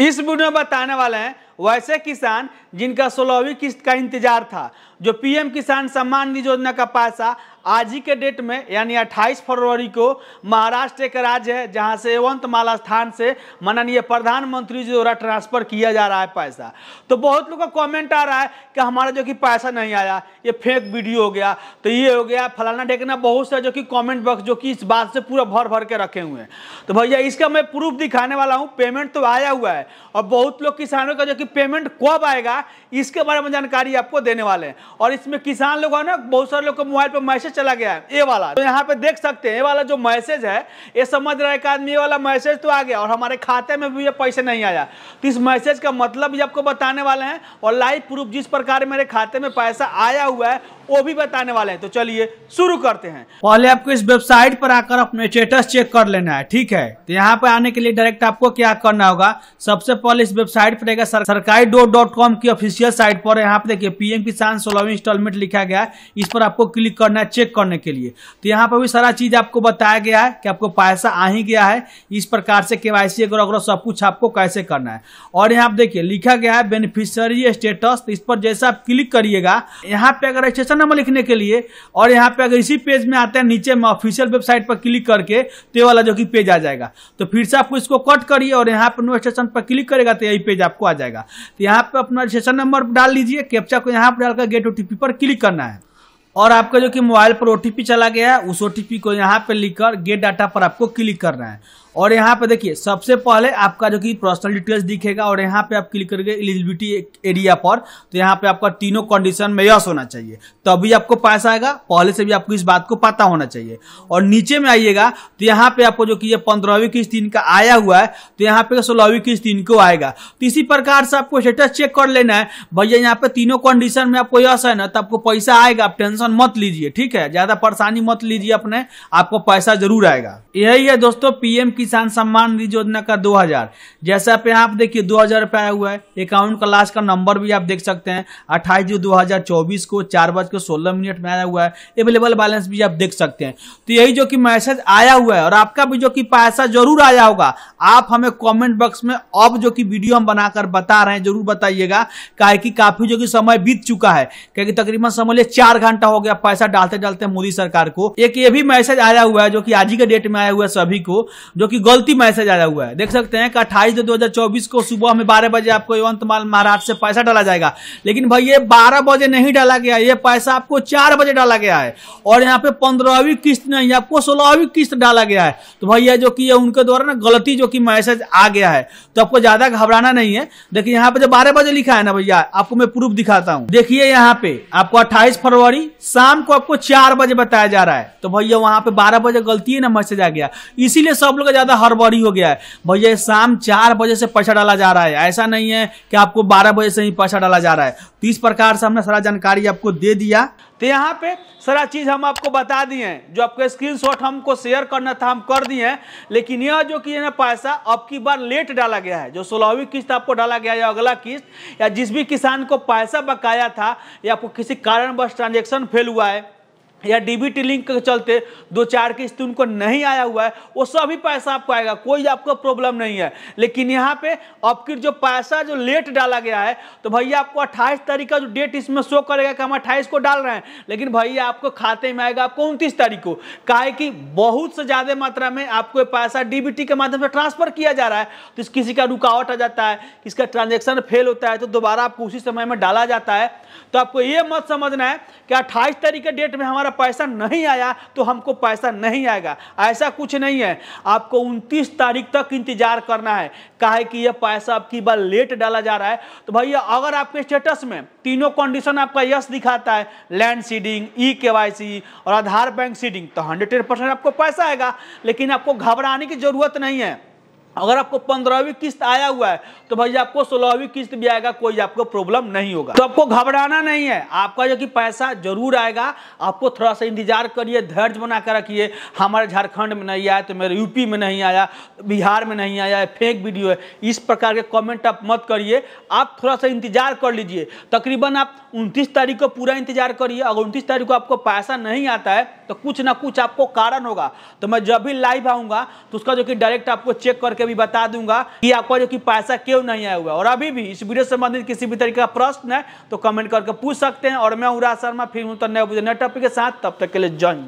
इस वीडियो में बताने वाले हैं वैसे किसान जिनका सोलहवीं किस्त का इंतजार था जो पीएम किसान सम्मान निधि योजना का पैसा आज ही के डेट में यानी 28 फरवरी को महाराष्ट्र एक राज्य है जहां से एवंत माला स्थान से माननीय प्रधानमंत्री जी द्वारा ट्रांसफर किया जा रहा है पैसा तो बहुत लोग का कमेंट आ रहा है कि हमारा जो कि पैसा नहीं आया ये फेक वीडियो हो गया तो ये हो गया फलाना डेकना बहुत सा जो कि कॉमेंट बॉक्स जो कि इस बात से पूरा भर भर के रखे हुए हैं तो भैया इसका मैं प्रूफ दिखाने वाला हूँ पेमेंट तो आया हुआ है और बहुत लोग किसानों का जो कि पेमेंट कब आएगा इसके बारे में जानकारी आपको देने वाले हैं और इसमें किसान लोग ना बहुत सारे लोग को मोबाइल पर मैसेज चला गया है ये वाला तो यहाँ पे देख सकते हैं ये वाला जो मैसेज है ये समझ रहा है कि आदमी ये वाला मैसेज तो आ गया और हमारे खाते में भी ये पैसे नहीं आया तो इस मैसेज का मतलब भी आपको बताने वाले हैं और लाइव प्रूफ जिस प्रकार मेरे खाते में पैसा आया हुआ है वो भी बताने वाले हैं तो चलिए शुरू करते हैं पहले आपको इस वेबसाइट पर आकर अपने स्टेटस चेक कर लेना है ठीक है तो यहाँ पे आने के लिए डायरेक्ट आपको क्या करना होगा सबसे पहले इस वेबसाइट पर रहेगा सरकारी डोर डॉट कॉम की ऑफिशियल साइट पर यहाँ पे देखिए पीएम किसान सोलहवीं इंस्टॉलमेंट लिखा गया है इस पर आपको क्लिक करना है चेक करने के लिए तो यहाँ पर भी सारा चीज आपको बताया गया है कि आपको पैसा आ ही गया है इस प्रकार से केवाईसी वगैरह सब कुछ आपको कैसे करना है और यहाँ देखिए लिखा गया है बेनिफिशियरी स्टेटस तो इस पर जैसा आप क्लिक करिएगा यहाँ पे अगर रजिस्ट्रेशन नंबर लिखने के लिए और यहाँ पे अगर इसी पेज में आते हैं नीचे में ऑफिशियल वेबसाइट पर क्लिक करके तो वाला जो कि पेज आ जाएगा तो फिर से आपको इसको कट करिए और यहाँ पर नो पर क्लिक करेगा तो यही पेज आपको आ जाएगा तो यहाँ पे अपना रजिस्ट्रेशन नंबर डाल लीजिए कैप्चा को यहाँ पर डालकर गेट ओटीपी पर क्लिक करना है और आपका जो कि मोबाइल पर ओटीपी चला गया है उस ओटीपी को यहाँ पे लिखकर गेट डाटा पर आपको क्लिक करना है और यहाँ पे देखिए सबसे पहले आपका जो कि पर्सनल डिटेल्स दिखेगा और यहाँ पे आप क्लिक करके एलिजिबिलिटी एरिया पर तो यहाँ पे आपका तीनों कंडीशन में यस होना चाहिए तभी तो आपको पैसा आएगा पहले से भी आपको इस बात को पता होना चाहिए और नीचे में आइएगा तो यहाँ पे आपको जो कि ये पंद्रहवीं किस्त दिन का आया हुआ है तो यहाँ पे सोलहवीं किस्त तीन को आएगा तो इसी प्रकार से आपको स्टेटस चेक कर लेना है भैया यहाँ पे तीनों कंडीशन में आपको यस है ना तो आपको पैसा आएगा आप टेंशन मत लीजिए ठीक है ज्यादा परेशानी मत लीजिए अपने आपको पैसा जरूर आएगा यही है दोस्तों पीएम किसान सम्मान निधि योजना का दो हजार जैसे आप यहाँ देखिए दो हजार रुपया आया हुआ है अकाउंट का लास्ट का नंबर भी आप देख सकते हैं अट्ठाईस जून दो हजार चौबीस को चार बज के सोलह मिनट में आया हुआ है अवेलेबल बैलेंस भी आप देख सकते हैं तो यही जो कि मैसेज आया हुआ है और आपका भी जो कि पैसा जरूर आया होगा आप हमें कॉमेंट बॉक्स में अब जो कि वीडियो हम बनाकर बता रहे हैं जरूर बताइएगा का कि काफी जो कि समय बीत चुका है क्योंकि तकरीबन समझ लीजिए चार घंटा हो गया पैसा डालते डालते मोदी सरकार को एक ये भी मैसेज आया हुआ है जो कि आज ही के डेट में आया हुआ है सभी को जो कि गलती मैसेज आया हुआ है देख सकते हैं कि अट्ठाईस दो हजार चौबीस को सुबह में बारह बजे आपको यवंत माल महाराष्ट्र से पैसा डाला जाएगा लेकिन भाई ये बारह बजे नहीं डाला गया ये पैसा आपको चार बजे डाला गया है और यहाँ पे पंद्रहवीं किस्त नहीं आपको सोलहवीं किस्त डाला गया है तो भैया जो कि उनके द्वारा ना गलती जो कि मैसेज आ गया है तो आपको ज्यादा घबराना नहीं है देखिए यहाँ पे जो बारह बजे लिखा है ना भैया आपको मैं प्रूफ दिखाता हूँ देखिए यहाँ पे आपको अट्ठाईस फरवरी शाम को आपको चार बजे बताया जा रहा है तो भैया वहां पे बारह बजे गलती है ना मैसेज आ गया इसीलिए सब लोग ज्यादा हड़बड़ी हो गया है भैया शाम चार बजे से पैसा डाला जा रहा है ऐसा नहीं है कि आपको बारह बजे से ही पैसा डाला जा रहा है तो इस प्रकार से हमने सारा जानकारी आपको दे दिया तो यहाँ पे सारा चीज़ हम आपको बता दिए हैं जो आपको स्क्रीनशॉट हमको शेयर करना था हम कर दिए हैं लेकिन यह जो कि ना पैसा अब की बार लेट डाला गया है जो सोलहवीं किस्त आपको डाला गया या अगला किस्त या जिस भी किसान को पैसा बकाया था या आपको किसी कारणवश ट्रांजेक्शन फेल हुआ है या डीबीटी लिंक के चलते दो चार किस्त तो उनको नहीं आया हुआ है वो सभी पैसा आपको आएगा कोई आपको प्रॉब्लम नहीं है लेकिन यहाँ पे आपकी जो पैसा जो लेट डाला गया है तो भैया आपको 28 तारीख का जो डेट इसमें शो करेगा कि हम 28 को डाल रहे हैं लेकिन भैया आपको खाते में आएगा आपको उनतीस तारीख को का कि बहुत से ज़्यादा मात्रा में आपको पैसा डी के माध्यम से ट्रांसफर किया जा रहा है तो किसी का रुकावट आ जाता है किसका ट्रांजेक्शन फेल होता है तो दोबारा आपको उसी समय में डाला जाता है तो आपको ये मत समझना है कि अट्ठाईस तारीख के डेट में हमारा हमारा पैसा नहीं आया तो हमको पैसा नहीं आएगा ऐसा कुछ नहीं है आपको उनतीस तारीख तक इंतजार करना है काहे कि यह पैसा आपकी बार लेट डाला जा रहा है तो भैया अगर आपके स्टेटस में तीनों कंडीशन आपका यस दिखाता है लैंड सीडिंग ई के और आधार बैंक सीडिंग तो हंड्रेड परसेंट आपको पैसा आएगा लेकिन आपको घबराने की जरूरत नहीं है अगर आपको पंद्रहवीं किस्त आया हुआ है तो भैया आपको सोलहवीं किस्त भी आएगा कोई आपको प्रॉब्लम नहीं होगा तो आपको घबराना नहीं है आपका जो कि पैसा जरूर आएगा आपको थोड़ा सा इंतजार करिए धैर्य बनाकर रखिए हमारे झारखंड में नहीं आया तो मेरे यूपी में नहीं आया बिहार में नहीं आया फेंक वीडियो है इस प्रकार के कॉमेंट आप मत करिए आप थोड़ा सा इंतजार कर लीजिए तकरीबन आप उनतीस तारीख को पूरा इंतजार करिए अगर उनतीस तारीख को आपको पैसा नहीं आता है तो कुछ ना कुछ आपको कारण होगा तो मैं जब भी लाइव आऊँगा तो उसका जो कि डायरेक्ट आपको चेक करके करके भी बता दूंगा कि आपका जो कि पैसा क्यों नहीं आया हुआ और अभी भी इस वीडियो संबंधित किसी भी तरीके का प्रश्न है तो कमेंट करके पूछ सकते हैं और मैं उरा शर्मा फिर हूँ तो नए टॉपिक के साथ तब तक के लिए जॉइन